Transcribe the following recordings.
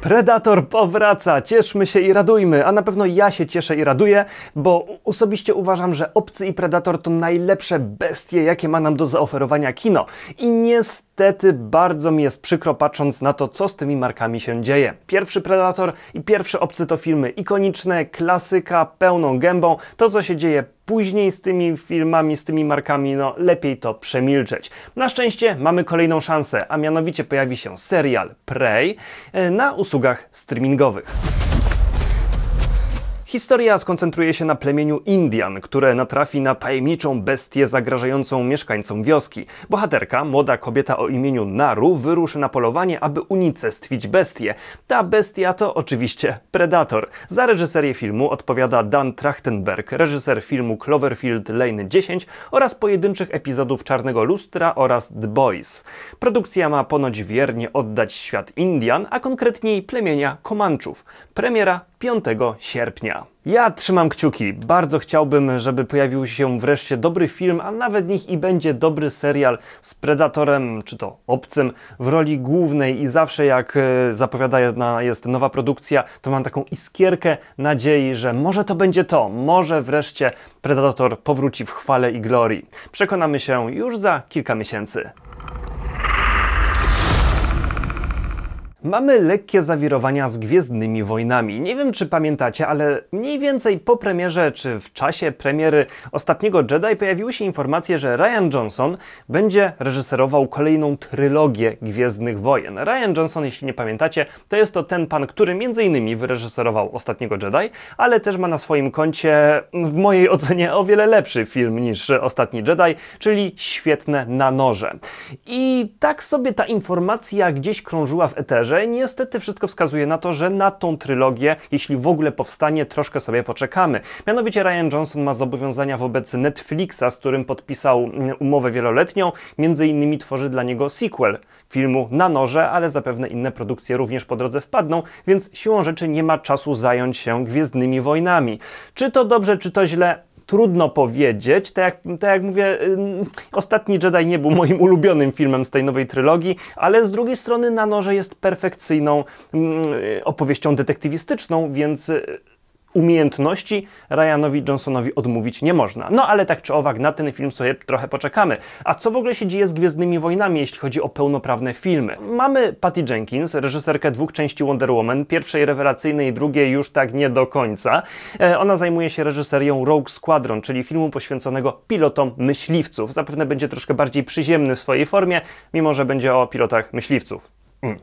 Predator powraca, cieszmy się i radujmy, a na pewno ja się cieszę i raduję, bo osobiście uważam, że Obcy i Predator to najlepsze bestie, jakie ma nam do zaoferowania kino. I niestety niestety bardzo mi jest przykro patrząc na to, co z tymi markami się dzieje. Pierwszy Predator i pierwszy Obcy to filmy ikoniczne, klasyka, pełną gębą. To, co się dzieje później z tymi filmami, z tymi markami, no lepiej to przemilczeć. Na szczęście mamy kolejną szansę, a mianowicie pojawi się serial Prey e, na usługach streamingowych. Historia skoncentruje się na plemieniu Indian, które natrafi na tajemniczą bestię zagrażającą mieszkańcom wioski. Bohaterka, młoda kobieta o imieniu Naru, wyruszy na polowanie, aby unicestwić bestię. Ta bestia to oczywiście Predator. Za reżyserię filmu odpowiada Dan Trachtenberg, reżyser filmu Cloverfield Lane 10 oraz pojedynczych epizodów Czarnego Lustra oraz The Boys. Produkcja ma ponoć wiernie oddać świat Indian, a konkretniej plemienia Komanczów. Premiera 5 sierpnia. Ja trzymam kciuki. Bardzo chciałbym, żeby pojawił się wreszcie dobry film, a nawet niech i będzie dobry serial z Predatorem, czy to obcym, w roli głównej i zawsze jak e, zapowiadana jest nowa produkcja, to mam taką iskierkę nadziei, że może to będzie to, może wreszcie Predator powróci w chwale i glorii. Przekonamy się już za kilka miesięcy. Mamy lekkie zawirowania z Gwiezdnymi Wojnami. Nie wiem, czy pamiętacie, ale mniej więcej po premierze, czy w czasie premiery ostatniego Jedi pojawiły się informacje, że Ryan Johnson będzie reżyserował kolejną trylogię Gwiezdnych Wojen. Ryan Johnson, jeśli nie pamiętacie, to jest to ten pan, który m.in. wyreżyserował ostatniego Jedi, ale też ma na swoim koncie, w mojej ocenie, o wiele lepszy film niż Ostatni Jedi, czyli Świetne na noże. I tak sobie ta informacja gdzieś krążyła w eterze, że niestety wszystko wskazuje na to, że na tą trylogię, jeśli w ogóle powstanie, troszkę sobie poczekamy. Mianowicie Ryan Johnson ma zobowiązania wobec Netflixa, z którym podpisał mm, umowę wieloletnią, między innymi tworzy dla niego sequel filmu na noże, ale zapewne inne produkcje również po drodze wpadną, więc siłą rzeczy nie ma czasu zająć się Gwiezdnymi Wojnami. Czy to dobrze, czy to źle? trudno powiedzieć. Tak jak, tak jak mówię, Ostatni Jedi nie był moim ulubionym filmem z tej nowej trylogii, ale z drugiej strony Na Noże jest perfekcyjną opowieścią detektywistyczną, więc y, umiejętności Ryanowi Johnsonowi odmówić nie można. No ale tak czy owak, na ten film sobie trochę poczekamy. A co w ogóle się dzieje z Gwiezdnymi Wojnami, jeśli chodzi o pełnoprawne filmy? Mamy Patty Jenkins, reżyserkę dwóch części Wonder Woman, pierwszej rewelacyjnej, drugiej już tak nie do końca. E, ona zajmuje się reżyserią Rogue Squadron, czyli filmu poświęconego pilotom myśliwców. Zapewne będzie troszkę bardziej przyziemny w swojej formie, mimo że będzie o pilotach myśliwców. Mm.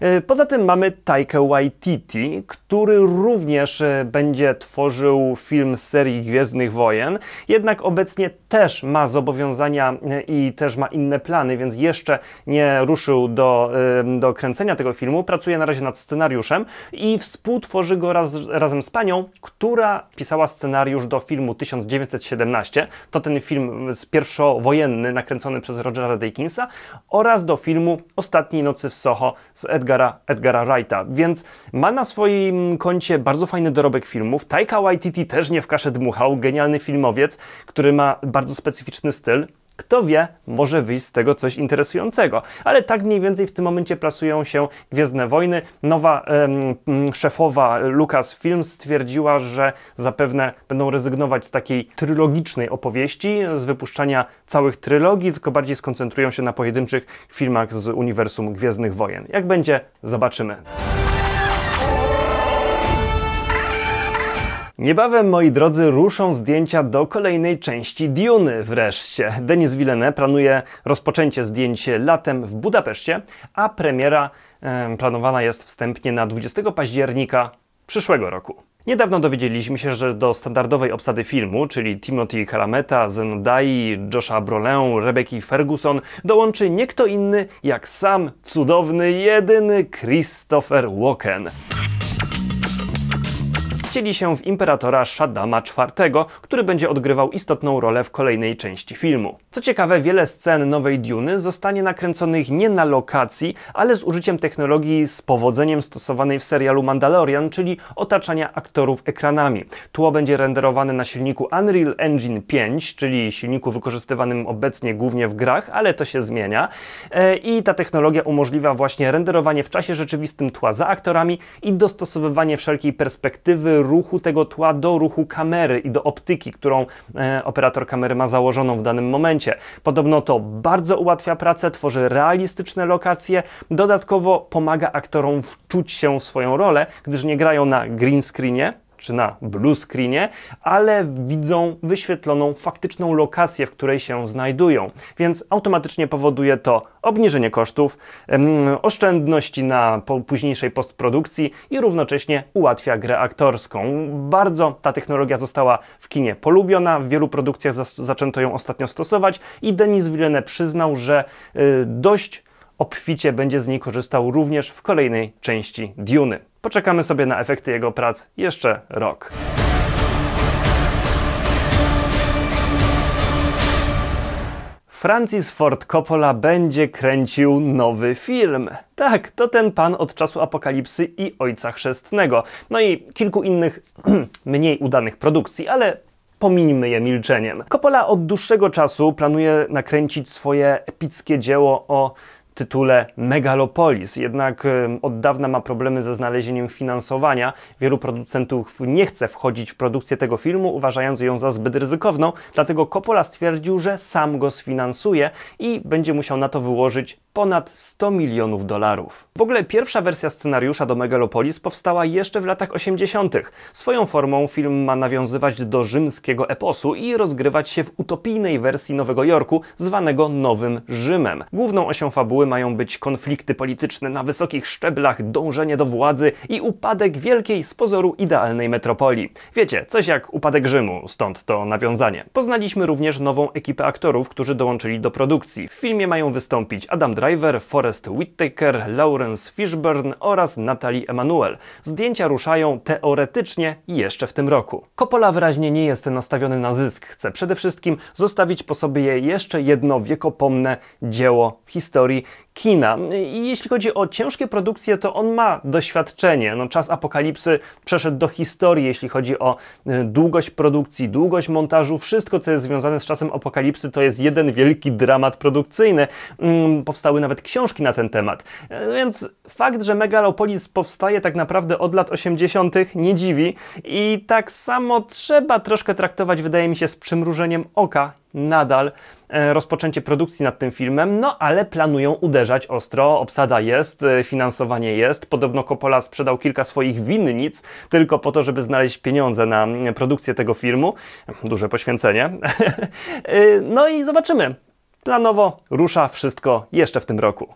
E, poza tym mamy Taika Waititi, który również e, będzie tworzył film z serii Gwiezdnych Wojen, jednak obecnie też ma zobowiązania e, i też ma inne plany, więc jeszcze nie ruszył do, do kręcenia tego filmu. Pracuje na razie nad scenariuszem i współtworzy go raz, razem z panią, która pisała scenariusz do filmu 1917. To ten film pierwszowojenny nakręcony przez Rogera Dickinsa oraz do filmu Ostatniej nocy w Soho z Edgar Edgara, Edgara Wrighta, więc ma na swoim koncie bardzo fajny dorobek filmów. Taika Waititi też nie w kaszę dmuchał, genialny filmowiec, który ma bardzo specyficzny styl. Kto wie, może wyjść z tego coś interesującego. Ale tak mniej więcej w tym momencie plasują się Gwiezdne Wojny. Nowa em, szefowa Lucasfilm stwierdziła, że zapewne będą rezygnować z takiej trylogicznej opowieści, z wypuszczania całych trylogii, tylko bardziej skoncentrują się na pojedynczych filmach z uniwersum Gwiezdnych Wojen. Jak będzie, zobaczymy. Niebawem, moi drodzy, ruszą zdjęcia do kolejnej części Duny wreszcie. Denis Villeneuve planuje rozpoczęcie zdjęć latem w Budapeszcie, a premiera e, planowana jest wstępnie na 20 października przyszłego roku. Niedawno dowiedzieliśmy się, że do standardowej obsady filmu, czyli Timothy Karameta, Zendai, Josha Brolin, Rebeki Ferguson, dołączy nie kto inny jak sam cudowny, jedyny Christopher Walken wcieli się w imperatora Shaddama IV, który będzie odgrywał istotną rolę w kolejnej części filmu. Co ciekawe, wiele scen nowej Duny zostanie nakręconych nie na lokacji, ale z użyciem technologii z powodzeniem stosowanej w serialu Mandalorian, czyli otaczania aktorów ekranami. Tło będzie renderowane na silniku Unreal Engine 5, czyli silniku wykorzystywanym obecnie głównie w grach, ale to się zmienia. E, I ta technologia umożliwia właśnie renderowanie w czasie rzeczywistym tła za aktorami i dostosowywanie wszelkiej perspektywy, ruchu tego tła do ruchu kamery i do optyki, którą e, operator kamery ma założoną w danym momencie. Podobno to bardzo ułatwia pracę, tworzy realistyczne lokacje, dodatkowo pomaga aktorom wczuć się w swoją rolę, gdyż nie grają na green screenie, czy na blue screenie, ale widzą wyświetloną faktyczną lokację, w której się znajdują, więc automatycznie powoduje to obniżenie kosztów, oszczędności na późniejszej postprodukcji i równocześnie ułatwia grę aktorską. Bardzo ta technologia została w kinie polubiona, w wielu produkcjach zaczęto ją ostatnio stosować i Denis Villeneuve przyznał, że y, dość obficie będzie z niej korzystał również w kolejnej części Duny. Poczekamy sobie na efekty jego prac jeszcze rok. Francis Ford Coppola będzie kręcił nowy film. Tak, to ten pan od czasu apokalipsy i Ojca Chrzestnego. No i kilku innych, mniej udanych produkcji, ale pominimy je milczeniem. Coppola od dłuższego czasu planuje nakręcić swoje epickie dzieło o tytule Megalopolis. Jednak od dawna ma problemy ze znalezieniem finansowania. Wielu producentów nie chce wchodzić w produkcję tego filmu, uważając ją za zbyt ryzykowną, dlatego Coppola stwierdził, że sam go sfinansuje i będzie musiał na to wyłożyć ponad 100 milionów dolarów. W ogóle pierwsza wersja scenariusza do Megalopolis powstała jeszcze w latach 80. Swoją formą film ma nawiązywać do rzymskiego eposu i rozgrywać się w utopijnej wersji Nowego Jorku, zwanego Nowym Rzymem. Główną osią fabuły mają być konflikty polityczne na wysokich szczeblach, dążenie do władzy i upadek wielkiej, z pozoru idealnej metropolii. Wiecie, coś jak upadek Rzymu, stąd to nawiązanie. Poznaliśmy również nową ekipę aktorów, którzy dołączyli do produkcji. W filmie mają wystąpić Adam Driver, Driver, Forrest Whitaker, Lawrence Fishburne oraz Natalie Emanuel. Zdjęcia ruszają teoretycznie jeszcze w tym roku. Coppola wyraźnie nie jest nastawiony na zysk. Chce przede wszystkim zostawić po sobie jeszcze jedno wiekopomne dzieło historii, kina. I jeśli chodzi o ciężkie produkcje, to on ma doświadczenie. No, czas apokalipsy przeszedł do historii, jeśli chodzi o e, długość produkcji, długość montażu. Wszystko, co jest związane z czasem apokalipsy, to jest jeden wielki dramat produkcyjny. Mm, powstały nawet książki na ten temat. E, no więc fakt, że Megalopolis powstaje tak naprawdę od lat 80., nie dziwi. I tak samo trzeba troszkę traktować, wydaje mi się, z przymrużeniem oka, nadal e, rozpoczęcie produkcji nad tym filmem, no ale planują uderzać ostro. Obsada jest, e, finansowanie jest. Podobno Coppola sprzedał kilka swoich winnic tylko po to, żeby znaleźć pieniądze na produkcję tego filmu. Duże poświęcenie. E, no i zobaczymy. Planowo rusza wszystko jeszcze w tym roku.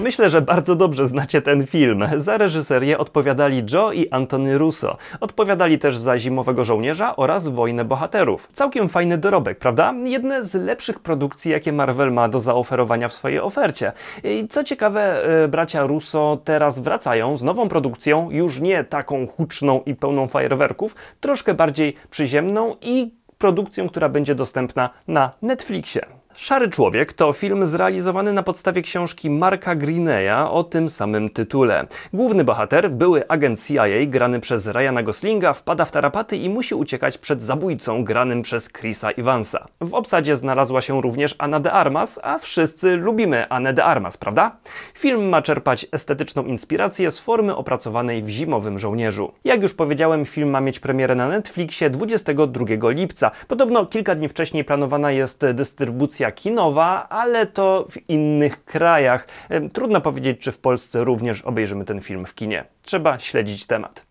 Myślę, że bardzo dobrze znacie ten film. Za reżyserię odpowiadali Joe i Anthony Russo. Odpowiadali też za Zimowego Żołnierza oraz Wojnę Bohaterów. Całkiem fajny dorobek, prawda? Jedne z lepszych produkcji, jakie Marvel ma do zaoferowania w swojej ofercie. I co ciekawe, e, bracia Russo teraz wracają z nową produkcją, już nie taką huczną i pełną fajerwerków, troszkę bardziej przyziemną i produkcją, która będzie dostępna na Netflixie. Szary Człowiek to film zrealizowany na podstawie książki Marka Greeneya o tym samym tytule. Główny bohater, były agent CIA grany przez Ryana Goslinga, wpada w tarapaty i musi uciekać przed zabójcą granym przez Chrisa Evansa. W obsadzie znalazła się również Anna de Armas, a wszyscy lubimy Anę de Armas, prawda? Film ma czerpać estetyczną inspirację z formy opracowanej w Zimowym Żołnierzu. Jak już powiedziałem, film ma mieć premierę na Netflixie 22 lipca. Podobno kilka dni wcześniej planowana jest dystrybucja Kinowa, ale to w innych krajach. Trudno powiedzieć, czy w Polsce również obejrzymy ten film w kinie. Trzeba śledzić temat.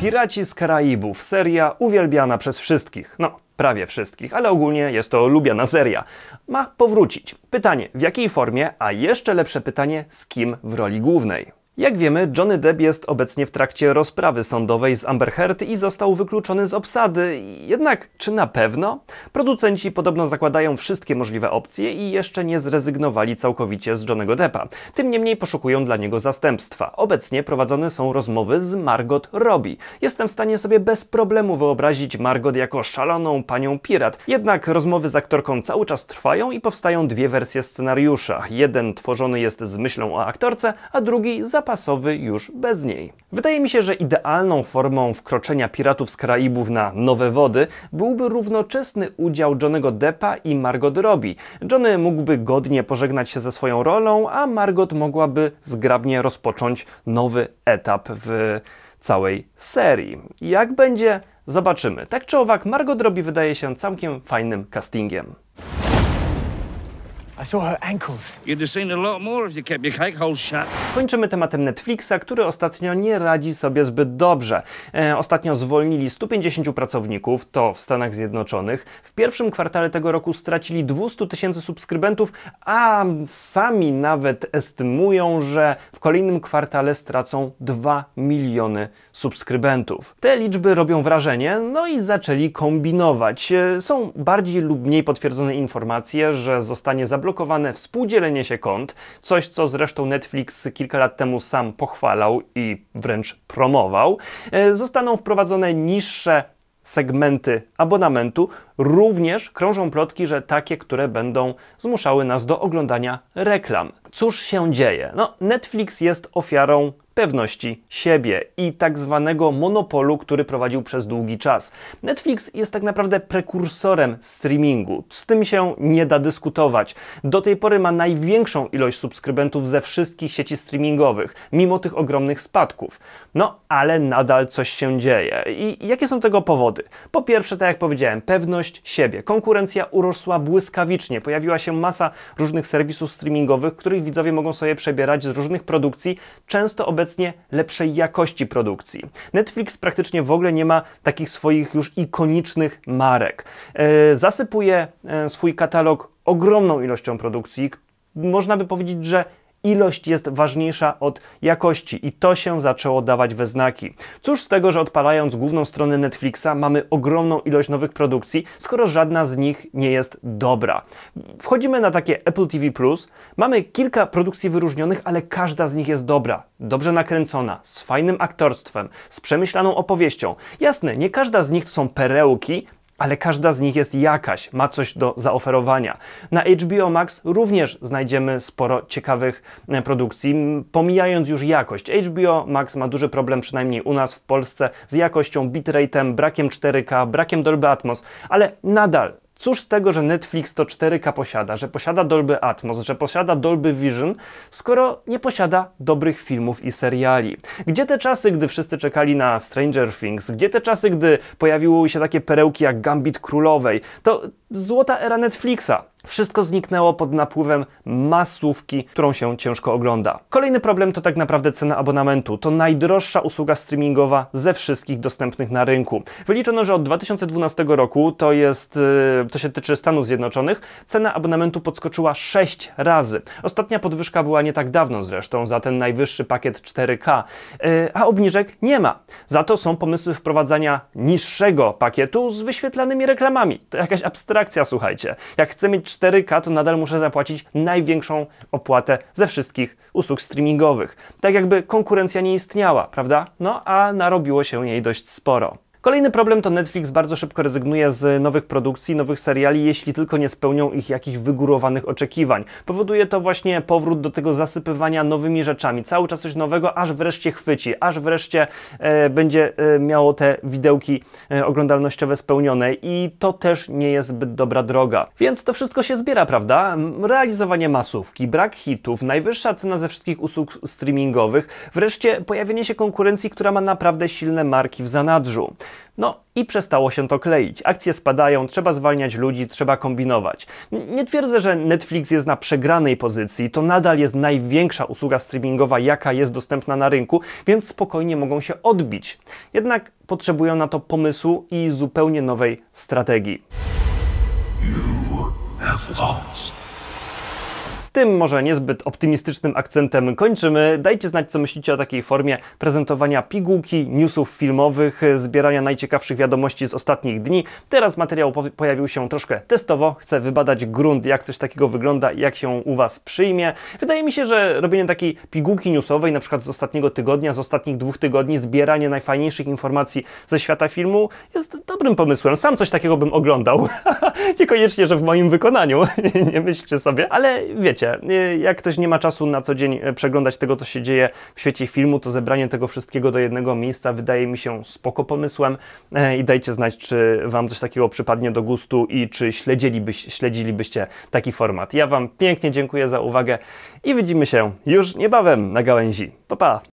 Piraci z Karaibów, seria uwielbiana przez wszystkich. No, prawie wszystkich, ale ogólnie jest to lubiana seria. Ma powrócić. Pytanie, w jakiej formie, a jeszcze lepsze pytanie, z kim w roli głównej? Jak wiemy, Johnny Depp jest obecnie w trakcie rozprawy sądowej z Amber Heard i został wykluczony z obsady. Jednak czy na pewno? Producenci podobno zakładają wszystkie możliwe opcje i jeszcze nie zrezygnowali całkowicie z Johnny'ego Deppa. Tym niemniej poszukują dla niego zastępstwa. Obecnie prowadzone są rozmowy z Margot Robbie. Jestem w stanie sobie bez problemu wyobrazić Margot jako szaloną panią pirat. Jednak rozmowy z aktorką cały czas trwają i powstają dwie wersje scenariusza. Jeden tworzony jest z myślą o aktorce, a drugi zapadł już bez niej. Wydaje mi się, że idealną formą wkroczenia piratów z Karaibów na nowe wody byłby równoczesny udział Johnego Deppa i Margot Robbie. Johnny mógłby godnie pożegnać się ze swoją rolą, a Margot mogłaby zgrabnie rozpocząć nowy etap w całej serii. Jak będzie? Zobaczymy. Tak czy owak, Margot Robbie wydaje się całkiem fajnym castingiem. I saw her ankles. You'd have seen a lot more if you kept your cake holes shut. Kończymy tematem Netflixa, który ostatnio nie radzi sobie zbyt dobrze. E, ostatnio zwolnili 150 pracowników, to w Stanach Zjednoczonych. W pierwszym kwartale tego roku stracili 200 tysięcy subskrybentów, a sami nawet estymują, że w kolejnym kwartale stracą 2 miliony subskrybentów. Te liczby robią wrażenie, no i zaczęli kombinować. E, są bardziej lub mniej potwierdzone informacje, że zostanie zabrany zablokowane współdzielenie się kont, coś co zresztą Netflix kilka lat temu sam pochwalał i wręcz promował, e, zostaną wprowadzone niższe segmenty abonamentu, Również krążą plotki, że takie, które będą zmuszały nas do oglądania reklam. Cóż się dzieje? No, Netflix jest ofiarą pewności siebie i tak zwanego monopolu, który prowadził przez długi czas. Netflix jest tak naprawdę prekursorem streamingu. Z tym się nie da dyskutować. Do tej pory ma największą ilość subskrybentów ze wszystkich sieci streamingowych, mimo tych ogromnych spadków. No, ale nadal coś się dzieje. I jakie są tego powody? Po pierwsze, tak jak powiedziałem, pewność pewność siebie. Konkurencja urosła błyskawicznie. Pojawiła się masa różnych serwisów streamingowych, których widzowie mogą sobie przebierać z różnych produkcji, często obecnie lepszej jakości produkcji. Netflix praktycznie w ogóle nie ma takich swoich już ikonicznych marek. E, zasypuje e, swój katalog ogromną ilością produkcji, można by powiedzieć, że ilość jest ważniejsza od jakości i to się zaczęło dawać we znaki. Cóż z tego, że odpalając główną stronę Netflixa mamy ogromną ilość nowych produkcji, skoro żadna z nich nie jest dobra. Wchodzimy na takie Apple TV+, mamy kilka produkcji wyróżnionych, ale każda z nich jest dobra, dobrze nakręcona, z fajnym aktorstwem, z przemyślaną opowieścią. Jasne, nie każda z nich to są perełki, ale każda z nich jest jakaś, ma coś do zaoferowania. Na HBO Max również znajdziemy sporo ciekawych e, produkcji, pomijając już jakość. HBO Max ma duży problem, przynajmniej u nas w Polsce, z jakością, bitrate'em, brakiem 4K, brakiem Dolby Atmos, ale nadal Cóż z tego, że Netflix to 4K posiada, że posiada Dolby Atmos, że posiada Dolby Vision, skoro nie posiada dobrych filmów i seriali? Gdzie te czasy, gdy wszyscy czekali na Stranger Things? Gdzie te czasy, gdy pojawiły się takie perełki jak Gambit Królowej? To złota era Netflixa. Wszystko zniknęło pod napływem masówki, którą się ciężko ogląda. Kolejny problem to tak naprawdę cena abonamentu. To najdroższa usługa streamingowa ze wszystkich dostępnych na rynku. Wyliczono, że od 2012 roku, to jest, y, to się tyczy Stanów Zjednoczonych, cena abonamentu podskoczyła 6 razy. Ostatnia podwyżka była nie tak dawno zresztą, za ten najwyższy pakiet 4K, y, a obniżek nie ma. Za to są pomysły wprowadzania niższego pakietu z wyświetlanymi reklamami. To jakaś abstrakcja, słuchajcie. Jak chcę mieć 4K, to nadal muszę zapłacić największą opłatę ze wszystkich usług streamingowych. Tak jakby konkurencja nie istniała, prawda? No a narobiło się jej dość sporo. Kolejny problem to Netflix bardzo szybko rezygnuje z nowych produkcji, nowych seriali, jeśli tylko nie spełnią ich jakichś wygórowanych oczekiwań. Powoduje to właśnie powrót do tego zasypywania nowymi rzeczami, cały czas coś nowego, aż wreszcie chwyci, aż wreszcie e, będzie e, miało te widełki e, oglądalnościowe spełnione i to też nie jest zbyt dobra droga. Więc to wszystko się zbiera, prawda? Realizowanie masówki, brak hitów, najwyższa cena ze wszystkich usług streamingowych, wreszcie pojawienie się konkurencji, która ma naprawdę silne marki w zanadrzu. No i przestało się to kleić. Akcje spadają, trzeba zwalniać ludzi, trzeba kombinować. Nie twierdzę, że Netflix jest na przegranej pozycji, to nadal jest największa usługa streamingowa, jaka jest dostępna na rynku, więc spokojnie mogą się odbić. Jednak potrzebują na to pomysłu i zupełnie nowej strategii. You have lost tym może niezbyt optymistycznym akcentem kończymy. Dajcie znać, co myślicie o takiej formie prezentowania pigułki, newsów filmowych, zbierania najciekawszych wiadomości z ostatnich dni. Teraz materiał po pojawił się troszkę testowo. Chcę wybadać grunt, jak coś takiego wygląda i jak się u Was przyjmie. Wydaje mi się, że robienie takiej pigułki newsowej, na przykład z ostatniego tygodnia, z ostatnich dwóch tygodni, zbieranie najfajniejszych informacji ze świata filmu jest dobrym pomysłem. Sam coś takiego bym oglądał. Niekoniecznie, że w moim wykonaniu. nie myślcie sobie, ale wiecie, wiecie, y, jak ktoś nie ma czasu na co dzień y, przeglądać tego, co się dzieje w świecie filmu, to zebranie tego wszystkiego do jednego miejsca wydaje mi się spoko pomysłem y, i dajcie znać, czy Wam coś takiego przypadnie do gustu i czy śledzilibyś, śledzilibyście taki format. Ja Wam pięknie dziękuję za uwagę i widzimy się już niebawem na gałęzi. Pa, pa!